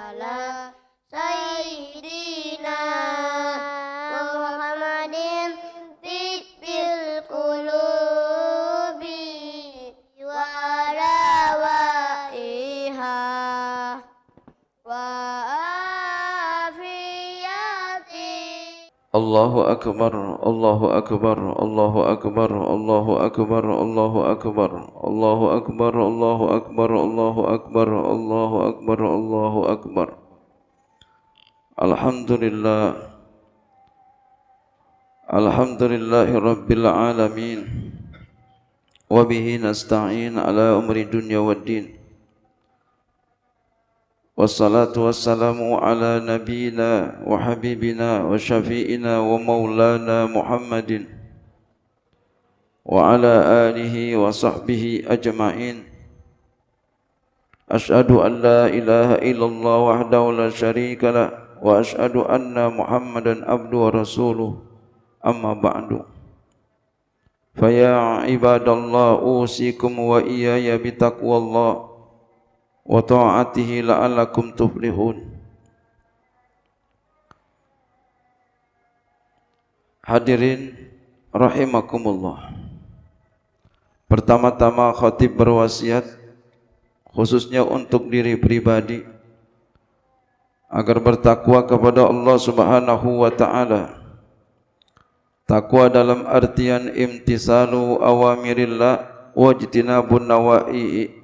好了，所以定。الله أكبر الله أكبر الله أكبر الله أكبر الله أكبر الله أكبر الله أكبر الله أكبر الله أكبر الله أكبر الحمد لله الحمد لله رب العالمين وبه نستعين على أمر الدنيا والدين والصلاة والسلام على نبينا وحبيبنا وشفيئنا ومولانا محمد وعلى آله وصحبه أجمعين أشهد أن لا إله إلا الله وحده لا شريك له وأشهد أن محمدا عبده ورسوله أما بعد فيا عباد الله أوصيكم وإياي بتقوى الله wa ta'atihi la'allakum tuflihun Hadirin rahimakumullah Pertama-tama khatib berwasiat khususnya untuk diri pribadi agar bertakwa kepada Allah Subhanahu wa taala Takwa dalam artian imtisalu awamirillah wajtinabun nawaii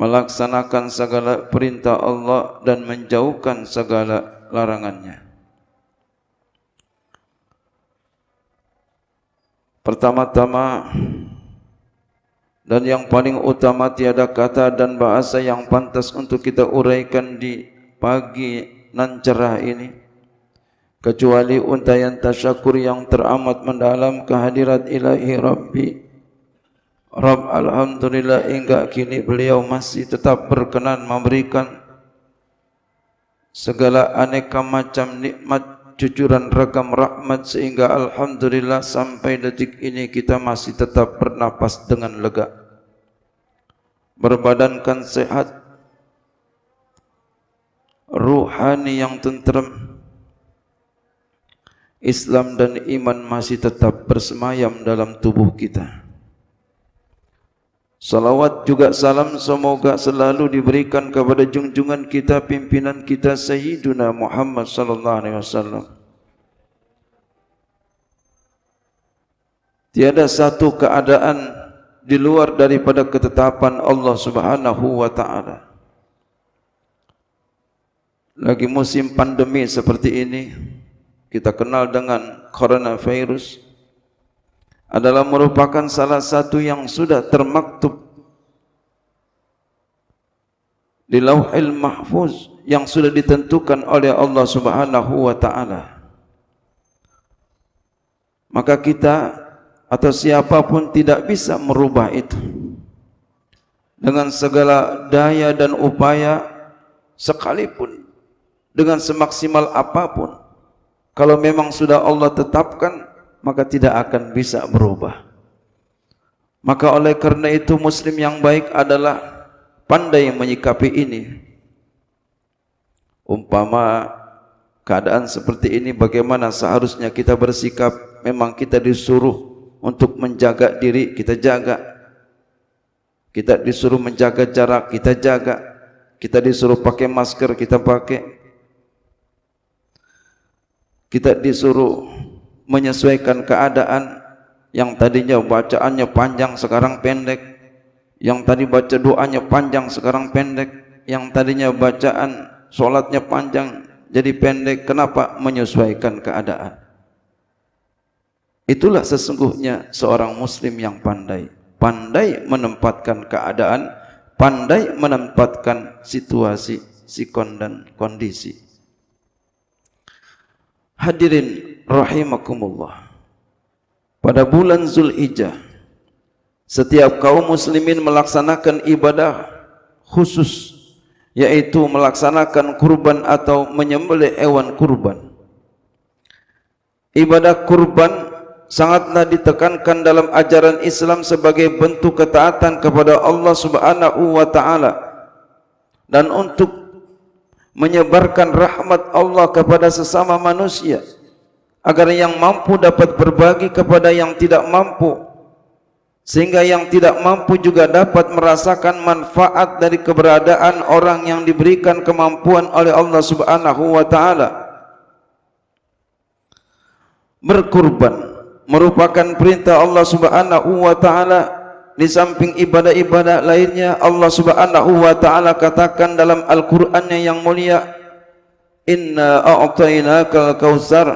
melaksanakan segala perintah Allah dan menjauhkan segala larangannya. Pertama-tama dan yang paling utama tiada kata dan bahasa yang pantas untuk kita uraikan di pagi nan cerah ini kecuali untayan tasyakur yang teramat mendalam kehadirat ilahi rabbi Rabb alhamdulillah hingga kini beliau masih tetap berkenan memberikan segala aneka macam nikmat cucuran ragam rahmat sehingga alhamdulillah sampai detik ini kita masih tetap bernapas dengan lega berbadankan sehat ruhani yang tenteram Islam dan iman masih tetap bersemayam dalam tubuh kita Salawat juga salam semoga selalu diberikan kepada junjungan kita pimpinan kita Sayyiduna Muhammad sallallahu alaihi wasallam. Tiada satu keadaan di luar daripada ketetapan Allah Subhanahu wa taala. Lagi musim pandemi seperti ini kita kenal dengan coronavirus virus adalah merupakan salah satu yang sudah termaktub di lauhil mahfuz yang sudah ditentukan oleh Allah Subhanahu wa taala. Maka kita atau siapapun tidak bisa merubah itu. Dengan segala daya dan upaya sekalipun dengan semaksimal apapun kalau memang sudah Allah tetapkan maka tidak akan bisa berubah. Maka oleh karena itu muslim yang baik adalah pandai menyikapi ini. Umpama keadaan seperti ini bagaimana seharusnya kita bersikap? Memang kita disuruh untuk menjaga diri, kita jaga. Kita disuruh menjaga jarak, kita jaga. Kita disuruh pakai masker, kita pakai. Kita disuruh menyesuaikan keadaan yang tadinya bacaannya panjang sekarang pendek yang tadi baca doanya panjang sekarang pendek yang tadinya bacaan solatnya panjang jadi pendek kenapa menyesuaikan keadaan itulah sesungguhnya seorang muslim yang pandai pandai menempatkan keadaan pandai menempatkan situasi sikon dan kondisi Hadirin rahimakumullah. Pada bulan Zulhijjah setiap kaum muslimin melaksanakan ibadah khusus yaitu melaksanakan kurban atau menyembelih hewan kurban. Ibadah kurban sangatlah ditekankan dalam ajaran Islam sebagai bentuk ketaatan kepada Allah Subhanahu wa taala dan untuk menyebarkan rahmat Allah kepada sesama manusia agar yang mampu dapat berbagi kepada yang tidak mampu sehingga yang tidak mampu juga dapat merasakan manfaat dari keberadaan orang yang diberikan kemampuan oleh Allah Subhanahu wa taala berkorban merupakan perintah Allah Subhanahu wa taala di samping ibadah-ibadah lainnya Allah Subhanahu wa taala katakan dalam Al-Qur'an yang mulia Inna a'tainakal kautsar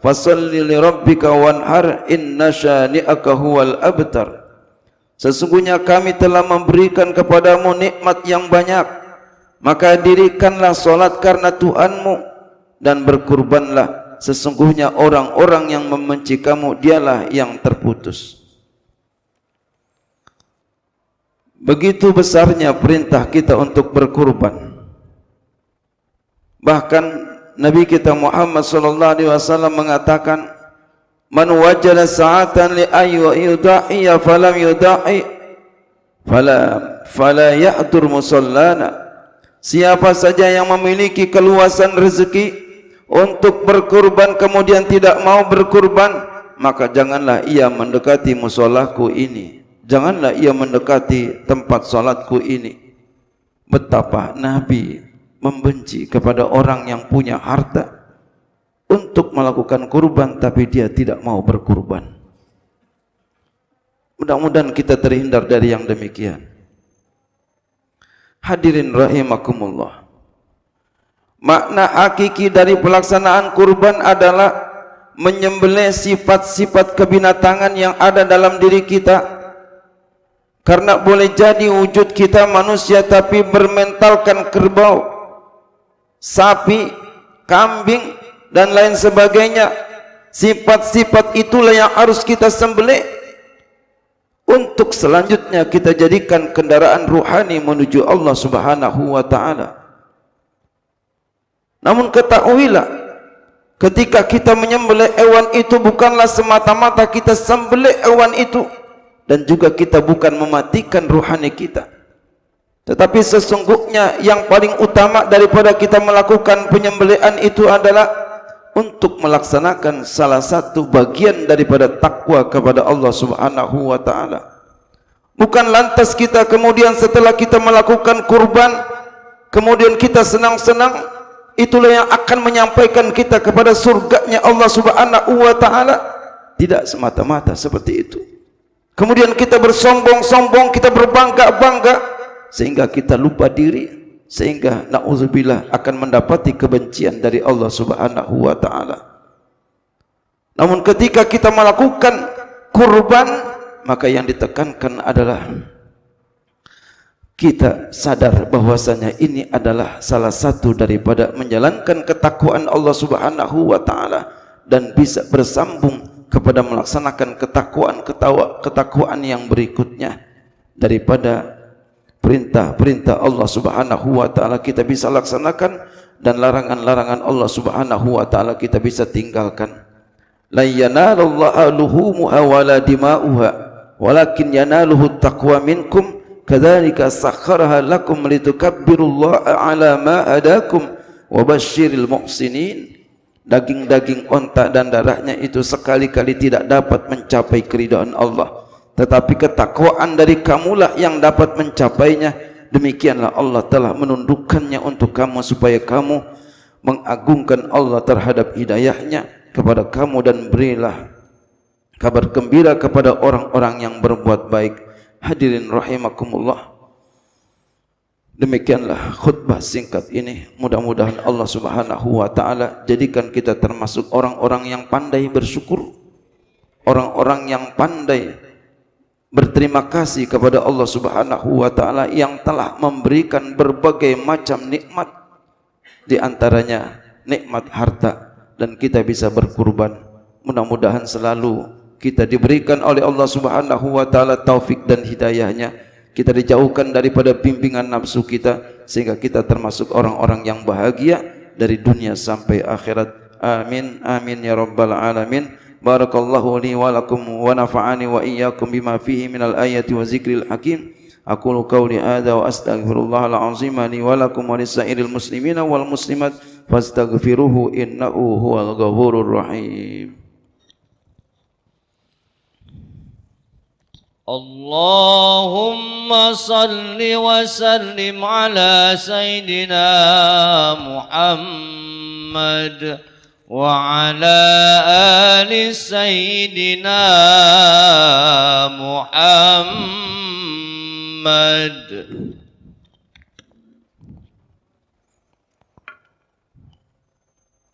fasalli li rabbika wanhar inna shani'aka huwal abtar Sesungguhnya kami telah memberikan kepadamu nikmat yang banyak maka dirikanlah solat karena Tuhanmu dan berkurbanlah sesungguhnya orang-orang yang membenci kamu dialah yang terputus. Begitu besarnya perintah kita untuk berkorban. Bahkan Nabi kita Muhammad sallallahu alaihi wasallam mengatakan man wajada sa'atan li ayyi wa yudahi ya fa lam yudahi fala fala ya'tur musallana siapa saja yang memiliki keluasan rezeki untuk berkorban kemudian tidak mau berkorban maka janganlah ia mendekati musolahku ini janganlah ia mendekati tempat salatku ini betapa nabi membenci kepada orang yang punya harta untuk melakukan kurban tapi dia tidak mau berkurban mudah-mudahan kita terhindar dari yang demikian hadirin rahimakumullah makna hakiki dari pelaksanaan kurban adalah menyembelih sifat-sifat kebinatangan yang ada dalam diri kita karena boleh jadi wujud kita manusia tapi bermentalkan kerbau sapi kambing dan lain sebagainya sifat-sifat itulah yang harus kita sembelih untuk selanjutnya kita jadikan kendaraan ruhani menuju Allah Subhanahu wa taala. Namun ketahuilah ketika kita menyembelih hewan itu bukanlah semata-mata kita sembelih hewan itu dan juga kita bukan mematikan ruhani kita. Tetapi sesungguhnya yang paling utama daripada kita melakukan penyembelian itu adalah untuk melaksanakan salah satu bagian daripada takwa kepada Allah Subhanahu wa taala. Bukan lantas kita kemudian setelah kita melakukan kurban kemudian kita senang-senang itulah yang akan menyampaikan kita kepada surganya Allah Subhanahu wa taala. Tidak semata-mata seperti itu. Kemudian kita bersombong-sombong, kita berbangga-bangga sehingga kita lupa diri sehingga naudzubillah akan mendapati kebencian dari Allah Subhanahu wa taala. Namun ketika kita melakukan kurban maka yang ditekankan adalah kita sadar bahwasanya ini adalah salah satu daripada menjalankan ketakwaan Allah Subhanahu wa taala dan bisa bersambung kepada melaksanakan ketakwaan ketawa ketakwaan yang berikutnya daripada perintah-perintah Allah Subhanahu wa taala kita bisa laksanakan dan larangan-larangan Allah Subhanahu wa taala kita bisa tinggalkan. La yanalullahu aluhumu awala dima'uha walakin yanaluhu taqwa minkum kadzalika sakharaha lakum litukabbirullaha ala ma hadakum wabashshiril muhsinin daging-daging onta dan darahnya itu sekali-kali tidak dapat mencapai keridhaan Allah tetapi ketakwaan dari kamulah yang dapat mencapainya demikianlah Allah telah menundukkannya untuk kamu supaya kamu mengagungkan Allah terhadap hidayahnya kepada kamu dan berilah kabar gembira kepada orang-orang yang berbuat baik hadirin rahimakumullah Demikianlah khutbah singkat ini. Mudah-mudahan Allah Subhanahu wa taala jadikan kita termasuk orang-orang yang pandai bersyukur. Orang-orang yang pandai berterima kasih kepada Allah Subhanahu wa taala yang telah memberikan berbagai macam nikmat di antaranya nikmat harta dan kita bisa berkurban. Mudah-mudahan selalu kita diberikan oleh Allah Subhanahu wa taala taufik dan hidayahnya kita dijauhkan daripada pimpinan nafsu kita sehingga kita termasuk orang-orang yang bahagia dari dunia sampai akhirat amin amin ya rabbal alamin barakallahu li wa lakum wa nafa'ani wa iyyakum bima fihi minal ayati wa zikril hakim aqulu qawli hadha wa astaghfirullah al azim li wa lakum wa lisairil muslimina wal muslimat fastaghfiruhu innahu huwal ghafurur rahim اللهم صل وسلم على سيدنا محمد وعلى آل سيدنا محمد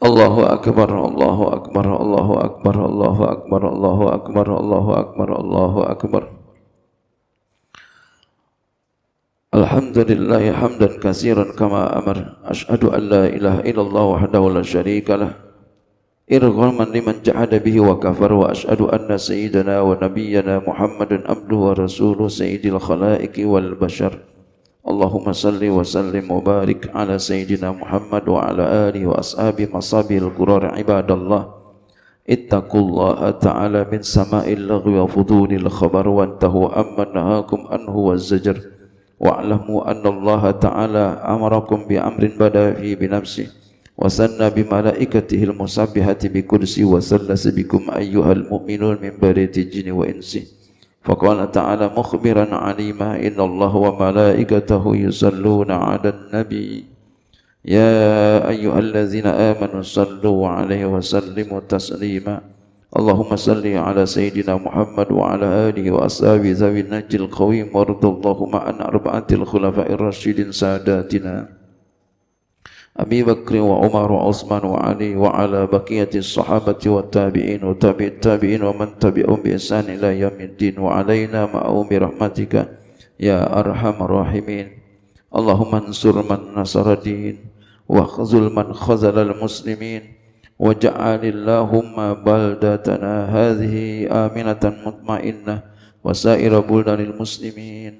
الله أكبر الله أكبر الله أكبر الله أكبر الله أكبر الله أكبر الله أكبر الحمد لله حمدا كثيرا كما أمر أشهد أن لا إله إلا الله وحده لا شريك له إرغاما لمن جحد به وكفر وأشهد أن سيدنا ونبينا محمد عبده ورسوله سيد الخلائق والبشر اللهم صل وسلم وبارك على سيدنا محمد وعلى آله وأصحابه مصابي القرار عباد الله اتقوا الله تعالى من سماء اللغو وفضول الخبر وانتهوا أما نهاكم أنه والزجر واعلموا أن الله تعالى أمركم بأمر بدأ فيه بنفسه وسنى بملائكته المسبحة بكرسي وسلس بكم أيها المؤمنون من بريت الجن وإنسه فقال تعالى مخبرا عليما إن الله وملائكته يصلون على النبي يا أيها الذين آمنوا صلوا عليه وسلموا تسليما اللهم صل على سيدنا محمد وعلى آله وأصحابه ذوي النجد القويم وارض اللهم عن أربعة الخلفاء الراشدين ساداتنا أبي بكر وعمر وعثمان وعلي وعلى بقية الصحابة والتابعين وتابع التابعين ومن تبعهم بإحسان إلى يوم الدين وعلينا معهم برحمتك يا أرحم الراحمين اللهم انصر من نصر الدين واخذل من خذل المسلمين واجعل اللهم بلدتنا هذه آمنة مطمئنة وسائر بلدان المسلمين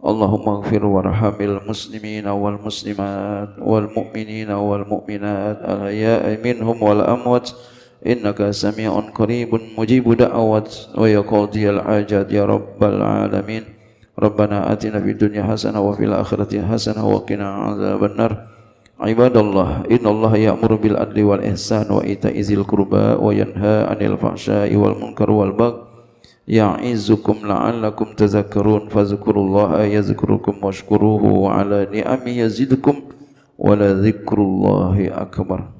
اللهم اغفر وارحم المسلمين والمسلمات والمؤمنين والمؤمنات الأحياء منهم والأموات إنك سميع قريب مجيب دعوات ويقضي الحاجات يا رب العالمين ربنا آتنا في الدنيا حسنة وفي الآخرة حسنة وقنا عذاب النار عباد الله إن الله يأمر بالعدل والإحسان وإيتاء ذي القربى وينهى عن الفحشاء والمنكر والبغي يعظكم لعلكم تذكرون فاذكروا الله يذكركم واشكروه على نعمه يزدكم ولذكر الله أكبر